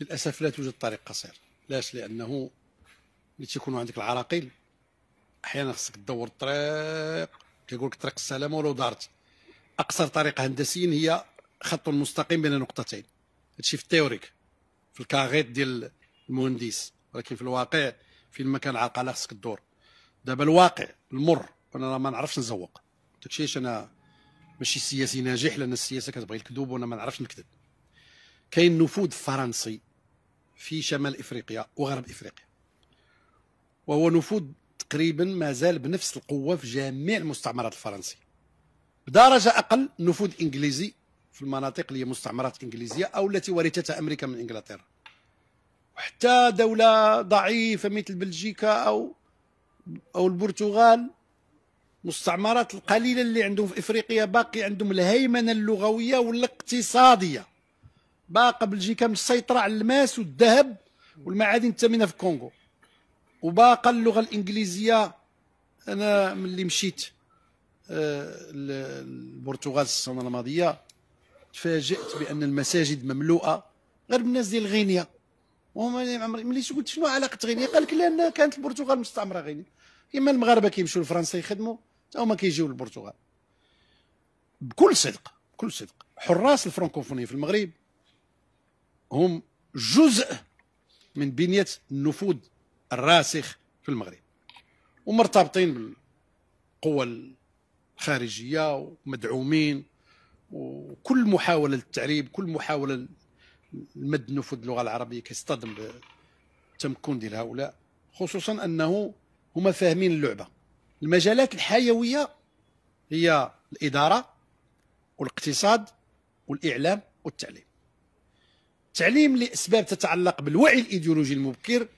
للأسف لا توجد طريق قصير لاش لأنه ملي تيكونوا عندك العراقيل أحيانا خصك تدور الطريق كيقول لك طريق السلامة ولو دارت أقصر طريق هندسيا هي خط مستقيم بين نقطتين هادشي في التيوريك في الكاغيط ديال المهندس ولكن في الواقع فين ما كان على خصك الدور دابا الواقع المر انا ما نعرفش نزوق داكشي علاش انا ماشي سياسي ناجح لان السياسه كتبغي الكذوب وانا ما نعرفش نكذب كاين نفوذ فرنسي في شمال إفريقيا وغرب إفريقيا وهو نفوذ تقريبا ما زال بنفس القوة في جميع المستعمرات الفرنسية بدرجة أقل نفوذ إنجليزي في المناطق اللي هي مستعمرات إنجليزية أو التي ورثتها أمريكا من إنجلترا وحتى دولة ضعيفة مثل بلجيكا أو أو البرتغال مستعمرات القليلة اللي عندهم في إفريقيا باقي عندهم الهيمنة اللغوية والاقتصادية باقه بلجيكا مسيطره على الماس والذهب والمعادن الثمينه في الكونغو وباقى اللغه الانجليزيه انا ملي مشيت آه، البرتغال السنه الماضيه تفاجات بان المساجد مملوءه غير بالناس ديال غينيا وهم عمري ملي قلت شنو علاقه غينيا قال لك لان كانت البرتغال مستعمره غينيا اما المغاربه كيمشيو لفرنسا يخدموا حتى هما كيجيو للبرتغال بكل صدق بكل صدق حراس الفرنكوفونيه في المغرب هم جزء من بنية النفوذ الراسخ في المغرب ومرتبطين بالقوى الخارجية ومدعومين وكل محاولة للتعريب كل محاولة لمد نفوذ اللغة العربية كيصطدم بالتمكن ديال هؤلاء خصوصا أنه هما فاهمين اللعبة المجالات الحيوية هي الإدارة والاقتصاد والإعلام والتعليم تعليم لاسباب تتعلق بالوعي الايديولوجي المبكر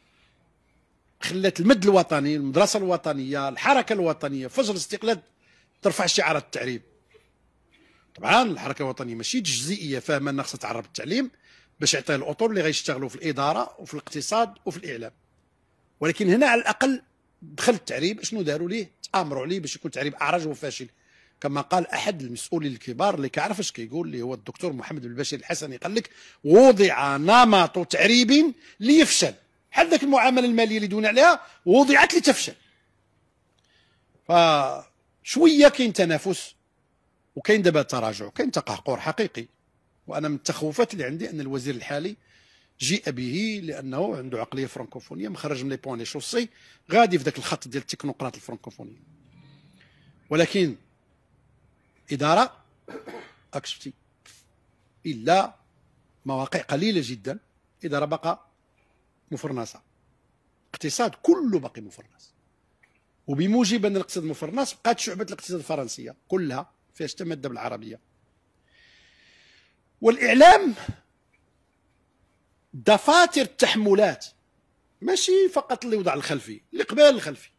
خلات المد الوطني المدرسه الوطنيه الحركه الوطنيه فجر الاستقلال ترفع شعارات التعريب طبعا الحركه الوطنيه ماشي جزئيه فاهمه انها خصها تعرب التعليم باش يعطيه الاطر اللي غيشتغلوا في الاداره وفي الاقتصاد وفي الاعلام ولكن هنا على الاقل دخل التعريب شنو داروا ليه تامروا عليه باش يكون تعريب اعرج وفاشل كما قال احد المسؤولين الكبار اللي كيعرف اش كيقول اللي هو الدكتور محمد بن بشير الحسني قال لك وضع نمط تعريب ليفشل بحال ذاك المعامله الماليه اللي دونا عليها وضعت لتفشل فشويه كاين تنافس وكاين دابا تراجع كاين تقهقر حقيقي وانا من التخوفات اللي عندي ان الوزير الحالي جيء به لانه عنده عقليه فرنكوفونيه مخرج من لي بوان لي شوسي غادي في ذاك الخط ديال التكنوقراط الفرنكوفونيه ولكن إدارة أكشفتي إلا مواقع قليلة جدا إدارة بقى مفرنسة اقتصاد كله باقي مفرنس وبموجب أن الاقتصاد مفرنس بقات شعبة الاقتصاد الفرنسية كلها فيها حتى مادة بالعربية والإعلام دفاتر التحملات ماشي فقط اللي وضع الخلفي اللي قبال الخلفي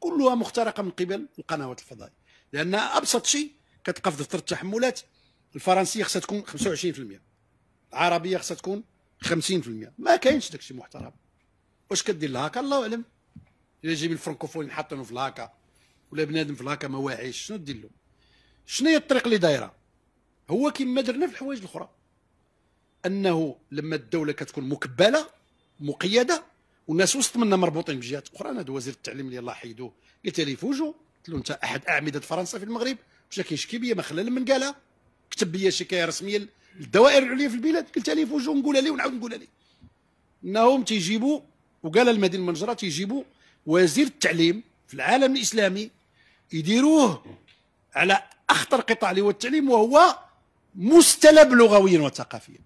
كلها مخترقة من قبل القنوات الفضائية لأن أبسط شيء كتلقى في دفتر التحملات الفرنسيه خصها تكون 25% العربيه خصها تكون 50% ما كاينش داكشي محترم واش كدير الهاكا الله اعلم الا جيب الفرنكوفون حاطينو في الهاكا ولا بنادم في الهاكا ما واعيش شنو دير له شنو هي الطريق اللي دايره هو كما درنا في الحوايج الاخرى انه لما الدوله كتكون مكبله مقيده والناس وسط منا مربوطين بجهات اخرى انا وزير التعليم اللي الله حيدوه قلت له فوجو قلت له انت احد اعمده فرنسا في المغرب مشى كيشكي بيا ما خلى من قالها كتب بيا شكايه رسميه للدوائر العليا في البلاد قلت لي في وجهه نقولها ليه ونعاود نقولها ليه انهم تيجيبوا وقال المدينه المنجره تيجيبوا وزير التعليم في العالم الاسلامي يديروه على اخطر قطاع اللي هو التعليم وهو مستلب لغويا وثقافيا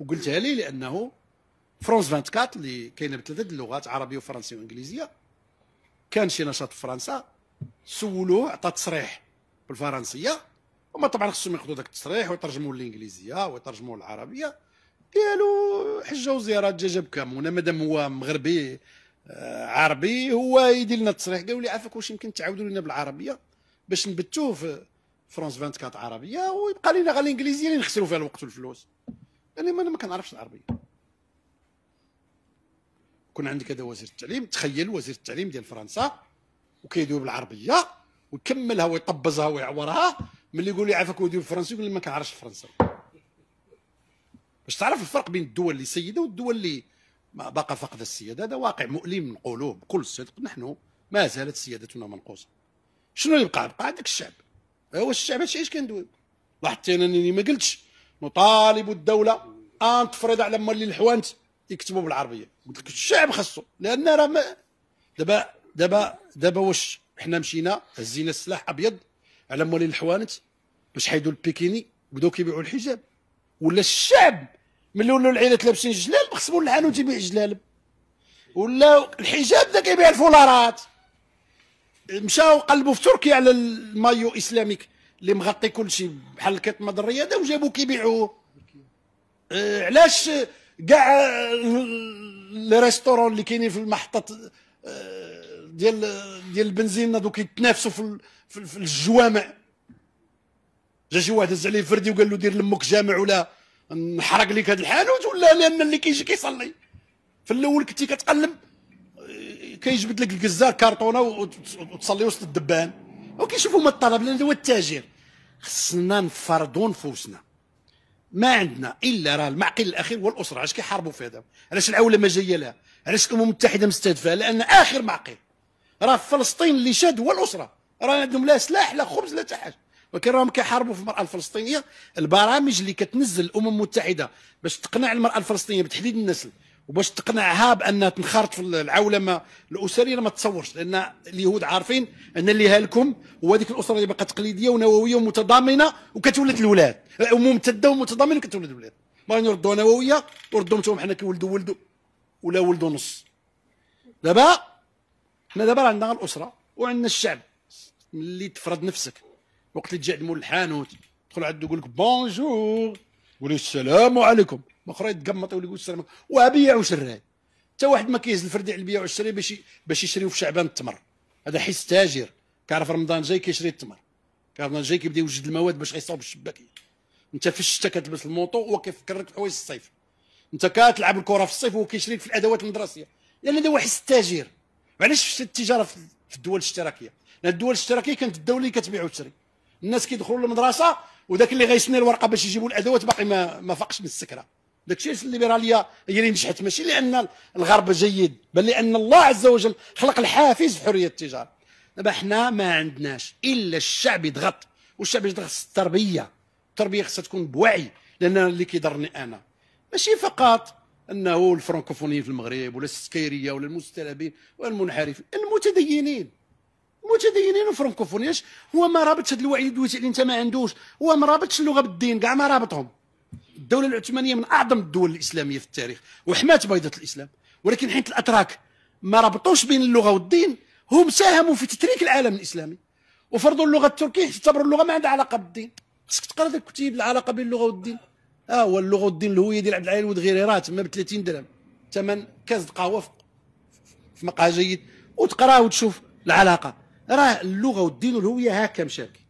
وقلتها لي لانه فرونس 24 اللي كاينه بثلاثه اللغات عربيه وفرنسيه وانجليزيه كان شي نشاط في فرنسا سولوه عطى تصريح بالفرنسيه هما طبعا خصهم ياخذوا ذاك التصريح ويترجموا للانجليزيه ويترجموا للعربيه قالوا حجه وزياره دجاجه بكام وانا مادام هو مغربي آه، عربي هو يدير لنا التصريح قالوا لي عافاك واش يمكن تعاودوا لنا بالعربيه باش نبثوه في فرونس 24 عربيه ويبقى لنا غير الانجليزيه اللي نخسروا فيها الوقت والفلوس يعني ما انا ما كنعرفش العربيه كون عندك هذا وزير التعليم تخيل وزير التعليم ديال فرنسا وكيدوي بالعربيه ويكملها ويطبزها ويعورها ملي يقول لي عافاك ودي الفرنسي يقول لي ما كنعرفش الفرنسا باش تعرف الفرق بين الدول اللي سيده والدول اللي باقا فقد السياده هذا واقع مؤلم نقولوه بكل صدق نحن ما زالت سيادتنا منقوصه شنو اللي بقى بقى عندك الشعب هو الشعب هادشي اش كندوي لاحظتي انني ما قلتش نطالب الدوله ان تفرض على مولي الحوانت يكتبوا بالعربيه قلت لك الشعب خصو لان راه دابا دابا دابا واش حنا مشينا هزينا السلاح ابيض على موالي الحوانت باش حيدوا البيكيني بداو كيبيعوا الحجاب ولا الشعب ملي ولاو العيالات لابسين جلال خصموا العنو يبيع جلال ولا الحجاب ذا كيبيع الفولارات مشاو قلبوا في تركيا على المايو اسلاميك اللي مغطي كل شيء بحال كتمض الرياضه وجابوه كيبيعوه آه علاش كاع آه، الريستورون اللي كاينين في المحطه آه ديال ديال البنزين هذوك يتنافسوا في, في, الجوامع جا شي واحد هز عليه فردي وقال له دير لمك جامع ولا نحرق لك هذا الحانوت ولا لان اللي كيجي كيصلي في الاول كنتي كتقلب كيجبد لك الكزار كارطونه وتصلي وسط الدبان وكيشوفوا ما الطلب لان هو التاجر خصنا نفرضوا نفوسنا ما عندنا الا راه المعقل الاخير هو الاسره علاش كيحاربوا في هذا علاش العولمه جايه لها علاش الامم المتحده مستهدفه لان اخر معقل راه في فلسطين اللي شاد هو الاسره راه عندهم لا سلاح لا خبز لا حتى حاجه ولكن راهم كيحاربوا في المراه الفلسطينيه البرامج اللي كتنزل الامم المتحده باش تقنع المراه الفلسطينيه بتحديد النسل وباش تقنعها بانها تنخرط في العولمه الاسريه ما تصورش لان اليهود عارفين ان اللي هالكم هو هذيك الاسره اللي بقى تقليديه ونوويه ومتضامنه وكتولد الاولاد وممتده أمم ومتضامنه وكتولد الاولاد باغيين يردوها نوويه وردوهم حنا كيولدوا ولدوا ولا ولدوا نص دابا حنا دابا راه عندنا الاسره وعندنا الشعب ملي تفرض نفسك وقت اللي تجي عند مول الحانوت تدخل عنده يقول لك بونجور قول السلام عليكم الاخرى يتقمط يقول السلام عليكم وابيع وشراي حتى واحد ما كيهز الفردي على البيع والشراي باش باش يشريو في شعبان التمر هذا حس تاجر كيعرف رمضان جاي كيشري التمر كيعرف رمضان جاي كيبدا يوجد المواد باش غيصاوب الشباكيه انت في الشتاء كتلبس الموطو هو كيفكرك في حوايج الصيف انت كتلعب الكره في الصيف وهو كيشريك في الادوات المدرسيه لان يعني هذا هو حس التاجر وعلاش التجاره في الدول الاشتراكيه لان الدول الاشتراكيه كانت الدوله اللي كتبيع وتشري الناس كيدخلوا للمدرسه وذاك اللي غيسني الورقه باش يجيبوا الادوات باقي ما, ما فاقش من السكره داك الشيء الليبراليه هي اللي نجحت ماشي لان الغرب جيد بل لان الله عز وجل خلق الحافز في حريه التجاره دابا حنا ما عندناش الا الشعب يضغط والشعب يضغط التربيه التربيه خصها تكون بوعي لان اللي كيضرني انا ماشي فقط انه الفرنكوفونيين في المغرب ولا السكيريه ولا المستلبين والمنحرفين المتدينين المتدينين والفرنكوفونياش هو ما رابطش هذا الوعي الدولي اللي انت ما عندوش هو ما رابطش اللغه بالدين كاع ما رابطهم الدوله العثمانيه من اعظم الدول الاسلاميه في التاريخ وحمات بيضه الاسلام ولكن حيت الاتراك ما ربطوش بين اللغه والدين هم ساهموا في تتريك العالم الاسلامي وفرضوا اللغه التركيه اعتبروا اللغه ما عندها علاقه بالدين خصك تقرا ذاك الكتيب العلاقه بين اللغه والدين اه هو اللغه الدين الهويه ديال عبد العالي الودغيري راه تما ب 30 درهم ثمن كاس قهوه في مقهى جيد وتقرا وتشوف العلاقه راه اللغه والدين والهويه هكا مشاكل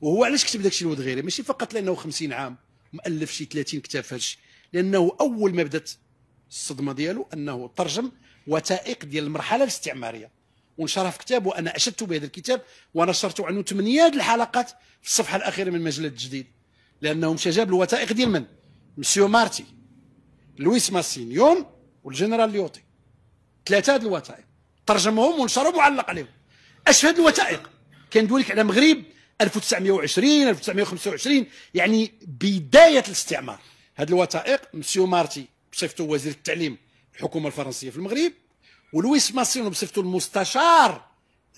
وهو علاش كتب داكشي الودغيري ماشي فقط لانه 50 عام مؤلف شي 30 كتاب في هادشي لانه اول ما بدات الصدمه ديالو انه ترجم وثائق ديال المرحله الاستعماريه ونشرها في كتاب وانا اشدت بهذا الكتاب ونشرت عنه ثمانيه الحلقات في الصفحه الاخيره من مجله الجديد لانه مشى جاب الوثائق ديال من مسيو مارتي لويس ماسينيون والجنرال ليوتي ثلاثه هاد الوثائق ترجمهم ونشرهم وعلق عليهم اش هاد الوثائق كندوي لك على المغرب 1920 1925 يعني بدايه الاستعمار هاد الوثائق مسيو مارتي بصفته وزير التعليم الحكومه الفرنسيه في المغرب ولويس ماسينيون بصفته المستشار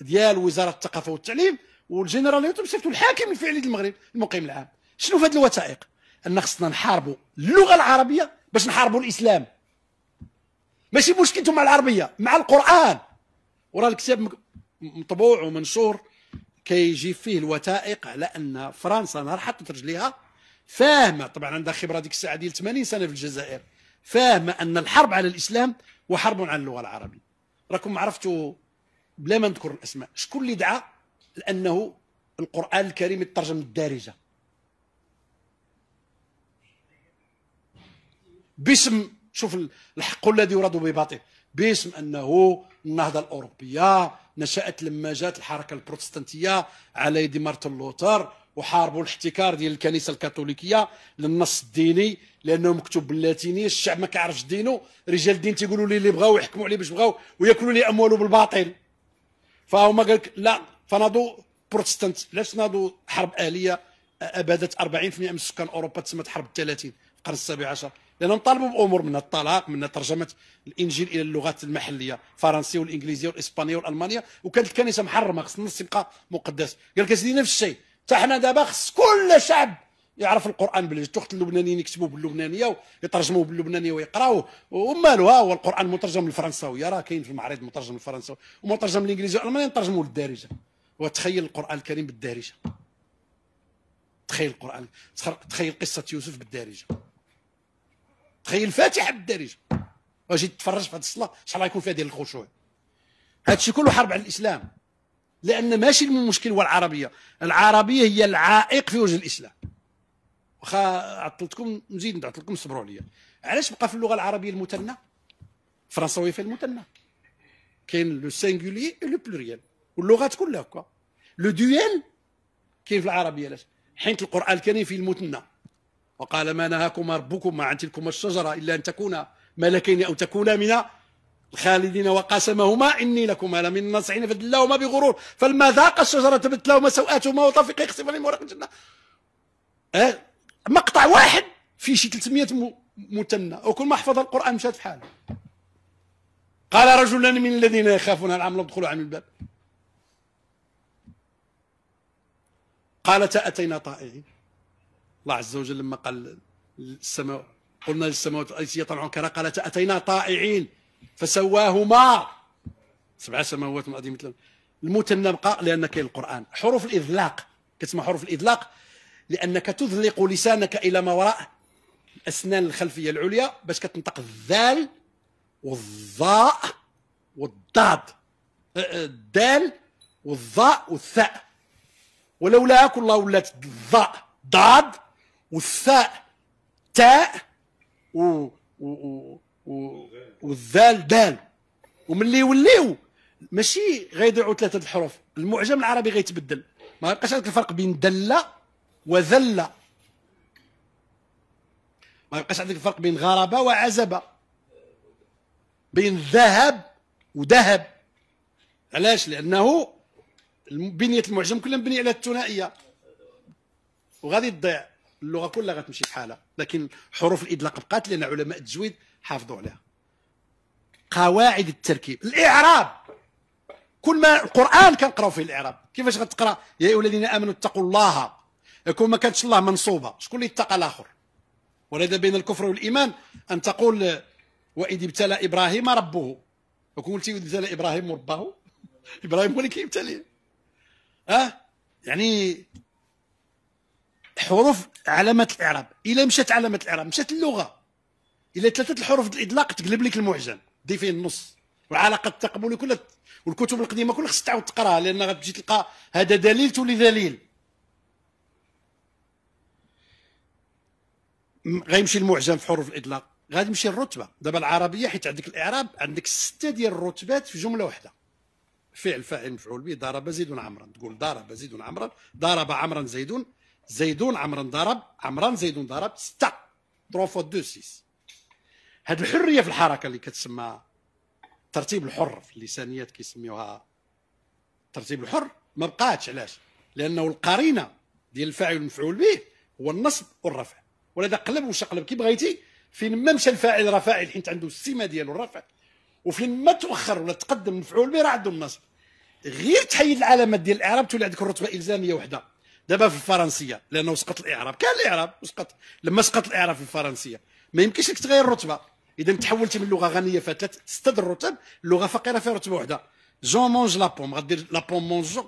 ديال وزاره الثقافه والتعليم والجنرال ليوتي بصفته الحاكم الفعلي للمغرب المقيم العام شنو في هذه الوثائق ان خصنا نحاربوا اللغه العربيه باش نحاربوا الاسلام ماشي مشكلتهم مع العربيه مع القران وراه الكتاب مطبوع ومنشور كيجي فيه الوثائق على ان فرنسا نهار حطت رجليها فاهمه طبعا عندها خبره ديك الساعه ديال 80 سنه في الجزائر فاهمه ان الحرب على الاسلام وحرب على اللغه العربيه راكم عرفتوا بلا ما نذكر الاسماء شكون اللي دعا لانه القران الكريم يترجم الدارجه باسم شوف الحق الذي يراد بباطل باسم انه النهضه الاوروبيه نشات لما جات الحركه البروتستانتيه على يد مارتن لوثر وحاربوا الاحتكار ديال الكنيسه الكاثوليكيه للنص الديني لانه مكتوب باللاتيني الشعب ما كيعرفش دينه رجال الدين تيقولوا لي اللي بغاو يحكموا عليه باش بغاو وياكلوا لي امواله بالباطل فهما قال لا فنادوا بروتستانت علاش نادوا حرب اهليه آه، ابادت 40% من سكان اوروبا تسمت حرب 30 القرن السابع عشر لأنهم طالبوا بأمور من الطلاق من ترجمة الإنجيل إلى اللغات المحلية الفرنسية والإنجليزية والإسبانية والألمانية وكانت الكنيسة محرمة خص النص يبقى مقدس قال لك أسيدي نفس الشيء حتى حنا دابا خص كل شعب يعرف القران بلجته تخت اللبنانيين يكتبوا باللبنانيه ويترجموا باللبنانيه ويقراوه ومالو ها هو القران مترجم للفرنساويه راه كاين في المعرض مترجم للفرنساوي ومترجم للانجليزي والالماني نترجموا للدارجه وتخيل القران الكريم بالدارجه تخيل القران تخيل قصه يوسف بالدارجه تخيل فاتح بالدارجه واجي تتفرج في هذه الصلاه شحال غيكون فيها ديال الخشوع هذا الشيء كله حرب على الاسلام لان ماشي المشكل هو العربيه العربيه هي العائق في وجه الاسلام واخا عطلتكم نزيد نعطلكم صبروا عليا علاش بقى في اللغه العربيه المثنى الفرنساويه فيها المثنى كاين لو سينغولي لو بلوريال واللغات كلها هكا لو دويل كاين في العربيه علاش حيت القران الكريم فيه المثنى وقال ما نهاكما ربكما عن تلكما الشجرة إلا أن تكونا ملكين أو تكونا من الخالدين وقاسمهما إني لكما لمن الناصحين فدلاهما بغرور فلما ذاق الشجرة تبت لهما سوآتهما وطفق يخصفان ورق الجنة أه؟ مقطع واحد في شي 300 متنة وكل ما حفظ القرآن مشات في حاله قال رجلان من الذين يخافون العمل ادخلوا عن الباب قالتا أتينا طائعين الله عز وجل لما قال السماء قلنا للسماوات طمعا يطلعن كرقلة اتينا طائعين فسواهما سبع سماوات من مثل المثنى بقى لان كاين القران حروف الاذلاق كتسمى حروف الاذلاق لانك تذلق لسانك الى ما وراء الاسنان الخلفيه العليا باش كتنطق الذال والظاء والضاد الدال أه، أه، والظاء والثاء ولولا كل الله ولات الظاء ضاد والثاء تاء و و و والذال دال وملي يوليو ماشي غيضيعوا ثلاثه الحروف المعجم العربي غيتبدل ما يبقاش عندك الفرق بين دل وذل ما يبقاش عندك الفرق بين غرابه وعزبه بين ذهب وذهب علاش لانه بنيه المعجم كلها مبنيه على الثنائيه وغادي تضيع اللغه كلها غتمشي بحالها لكن حروف الادلاق بقات لان علماء التجويد حافظوا عليها قواعد التركيب الاعراب كل ما القران كنقراو فيه الاعراب كيفاش غتقرا يا ايها الذين امنوا اتقوا الله يكون ما كانتش الله منصوبه شكون اللي اتقى الاخر ولذا بين الكفر والايمان ان تقول واذ ابتلى ابراهيم ربه وكون قلتي واذ ابتلى ابراهيم ربه ابراهيم هو اللي كيبتليه اه يعني حروف علامه الاعراب الا مشات علامه الاعراب مشات اللغه الا ثلاثه الحروف الاطلاق تقلب لك المعجم دي فيه النص والعلاقه التقبلية كلها والكتب القديمه كلها خصك تعاود تقراها لان غتجي تلقى هذا دليل تولي دليل غيمشي المعجم في حروف الاطلاق غادي يمشي الرتبه دابا العربيه حيت عندك الاعراب عندك سته ديال الرتبات في جمله واحده فعل فاعل مفعول به ضرب زيد عمرا تقول ضرب زيد عمرا ضرب عمرا زيد زيدون عمران ضرب عمران زيدون ضرب ستة 3 فوا دو سيس هاد الحريه في الحركه اللي كتسمى الترتيب الحر في اللسانيات كيسميوها الترتيب الحر ما بقاتش علاش لانه القرينه ديال الفاعل المفعول به هو النصب والرفع ولذا قلب وشقلب قلب كي بغيتي فين ما مشى الفاعل راه فاعل حيت عنده السمه ديالو الرفع وفين ما تاخر ولا تقدم المفعول به راه عنده النصب غير تحيد العلامات ديال الاعراب تولي عندك الرتبه الزاميه وحده دابا في الفرنسيه لانه سقط الاعراب كان الاعراب وسقط لما سقط الاعراب في الفرنسيه ما يمكنش لك تغير الرتبه اذا تحولتي من لغه غنيه فيها ستة الرتب لغه فقيره فيها رتبه واحده جون مونج بوم غدير بوم مونجو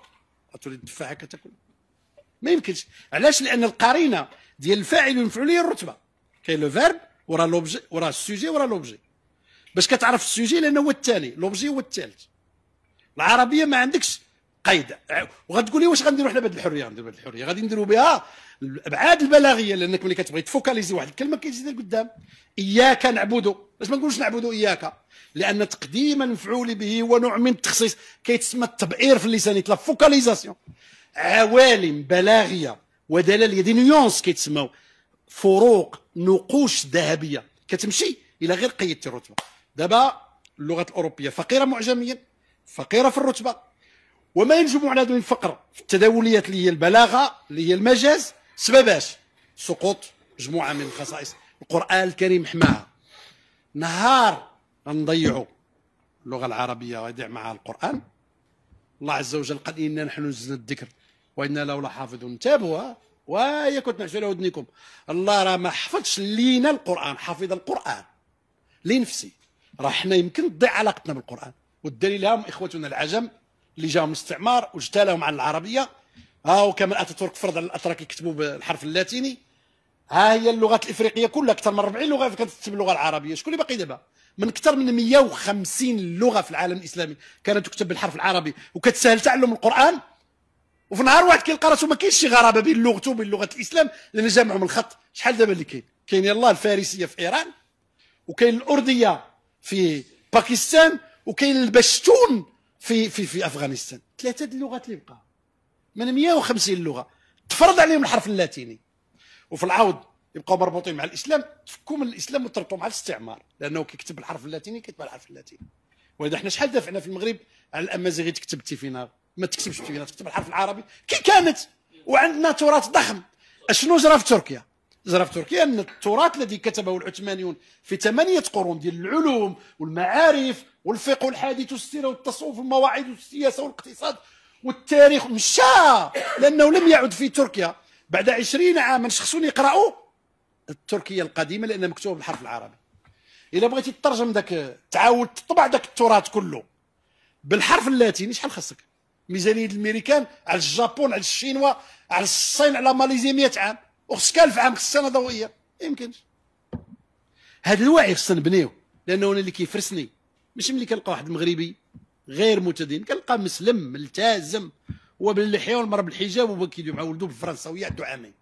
غتولي التفاحه كتاكل ما يمكنش علاش لان القرينه ديال الفاعل والمفعول هي الرتبه كاين لو فيرب ورا لوبجي ورا السوجي ورا لوبجي باش كتعرف السوجي لانه هو الثاني لوبجي هو الثالث العربيه ما عندكش قيد وغتقولي واش غنديروا حنا بهذه الحريه غنديروا بهذه الحريه غادي نديروا بها الابعاد البلاغيه لانك ملي كتبغي تفوكاليزي واحد الكلمه كيزيد لقدام اياك نعبد باش ما نقولوش نعبد اياك لان تقديم المفعول به هو نوع من التخصيص كيتسمى التبئير في اللسان لا فوكاليزاسيون عوالم بلاغيه ودلاليه دي نيونس كيتسموا فروق نقوش ذهبيه كتمشي الى غير قيدتي الرتبه دابا اللغه الاوروبيه فقيره معجميا فقيره في الرتبه وما ينجم على هذا الفقر في التداوليات اللي هي البلاغة اللي هي المجاز سبباش سقوط مجموعة من الخصائص القرآن الكريم حماها نهار نضيعوا اللغة العربية ويضيع معها القرآن الله عز وجل قال إنا نحن نزلنا الذكر وإنا له لحافظون انتبهوا ويا كنت نعشو على ودنكم الله راه ما حفظش لينا القرآن حفظ القرآن لنفسي راه حنا يمكن تضيع علاقتنا بالقرآن والدليل هم إخوتنا العجم اللي جاوا من الاستعمار واجتالهم عن العربيه ها وكما اتاتورك فرض على الاتراك يكتبوا بالحرف اللاتيني ها هي اللغات الافريقيه كلها اكثر من 40 لغه كانت تكتب اللغه العربيه شكون اللي باقي دابا من اكثر من 150 لغه في العالم الاسلامي كانت تكتب بالحرف العربي وكتسهل تعلم القران وفي نهار واحد كيلقى راسو ما كاينش شي غرابه بين لغته وبين لغه الاسلام لان جامعه من الخط شحال دابا اللي كاين كاين يلاه الفارسيه في ايران وكاين الارديه في باكستان وكاين البشتون في في في افغانستان ثلاثه اللغات اللي بقى من 150 لغه تفرض عليهم الحرف اللاتيني وفي العوض يبقوا مربوطين مع الاسلام تفكوا من الاسلام وتربطوا مع الاستعمار لانه كيكتب الحرف اللاتيني كيتبع الحرف اللاتيني ولذا حنا شحال دافعنا في المغرب على الامازيغي تكتب تيفينا ما تكتبش تيفينا تكتب الحرف العربي كي كانت وعندنا تراث ضخم اشنو جرى في تركيا زرف تركيا أن التراث الذي كتبه العثمانيون في ثمانية قرون ديال العلوم والمعارف والفقه والحديث والسيرة والتصوف والمواعيد والسياسة والاقتصاد والتاريخ مشى لأنه لم يعد في تركيا بعد عشرين عاما شخصون يقرأوا التركية القديمة لأنها مكتوبة بالحرف العربي إذا بغيتي تترجم ذاك تعاود تطبع ذاك التراث كله بالحرف اللاتيني شحال خاصك ميزانية الأمريكان على الجابون على الشينوا على الصين على ماليزيا 100 عام كان في عام السنه ضوئيه ما يمكنش هذا الوعي خصنا نبنيو لانه انا اللي كيفرسني مش ملي كنلقى واحد مغربي غير متدين كنلقى مسلم ملتزم هو باللحيه والمر بالحجاب وهو كيدوي مع ولده بالفرنساويه عنده عامين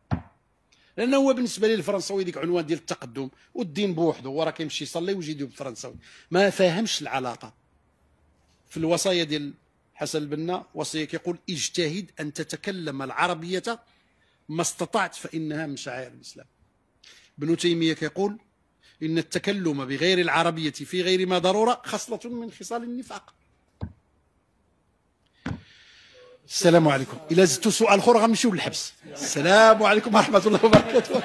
لانه هو بالنسبه لي الفرنساوي ديك عنوان ديال التقدم والدين بوحده هو راه كيمشي يصلي ويجي يدوي بالفرنساوي ما فاهمش العلاقه في الوصايا ديال حسن البنا وصيه كيقول اجتهد ان تتكلم العربيه ما استطعت فإنها من شعائر الإسلام ابن تيمية يقول إن التكلم بغير العربية في غير ما ضرورة خصلة من خصال النفاق السلام عليكم إلا زدتوا سؤال أخر غنمشيو للحبس السلام عليكم ورحمة الله وبركاته